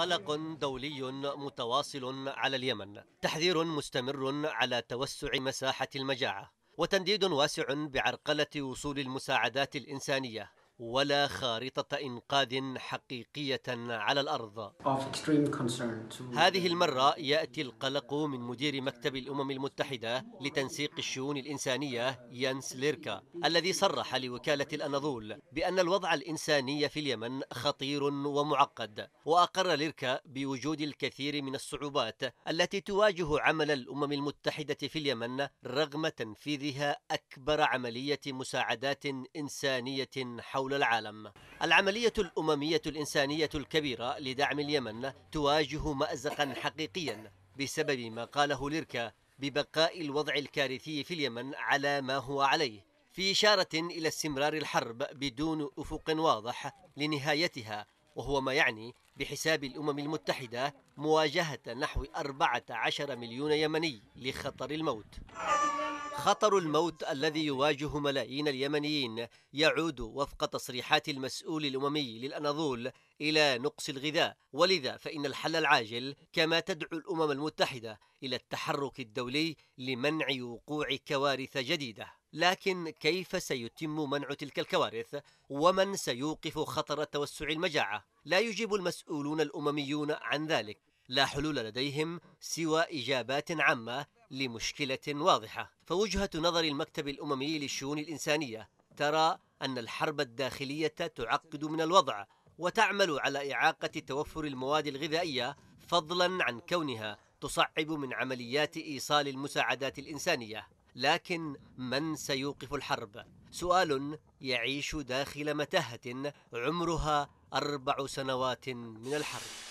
قلق دولي متواصل على اليمن تحذير مستمر على توسع مساحة المجاعة وتنديد واسع بعرقلة وصول المساعدات الإنسانية ولا خارطة إنقاذ حقيقية على الأرض هذه المرة يأتي القلق من مدير مكتب الأمم المتحدة لتنسيق الشؤون الإنسانية يانس ليركا الذي صرح لوكالة الأناضول بأن الوضع الإنساني في اليمن خطير ومعقد وأقر ليركا بوجود الكثير من الصعوبات التي تواجه عمل الأمم المتحدة في اليمن رغم تنفيذها أكبر عملية مساعدات إنسانية حول حول العالم العملية الأممية الإنسانية الكبيرة لدعم اليمن تواجه مأزقا حقيقيا بسبب ما قاله ليركا ببقاء الوضع الكارثي في اليمن على ما هو عليه في إشارة إلى استمرار الحرب بدون أفق واضح لنهايتها وهو ما يعني بحساب الأمم المتحدة مواجهة نحو 14 مليون يمني لخطر الموت خطر الموت الذي يواجه ملايين اليمنيين يعود وفق تصريحات المسؤول الاممي للاناضول الى نقص الغذاء ولذا فان الحل العاجل كما تدعو الامم المتحده الى التحرك الدولي لمنع وقوع كوارث جديده لكن كيف سيتم منع تلك الكوارث ومن سيوقف خطر توسع المجاعه لا يجيب المسؤولون الامميون عن ذلك لا حلول لديهم سوى اجابات عامه لمشكلة واضحة فوجهة نظر المكتب الأممي للشؤون الإنسانية ترى أن الحرب الداخلية تعقد من الوضع وتعمل على إعاقة توفر المواد الغذائية فضلا عن كونها تصعب من عمليات إيصال المساعدات الإنسانية لكن من سيوقف الحرب؟ سؤال يعيش داخل متاهة عمرها أربع سنوات من الحرب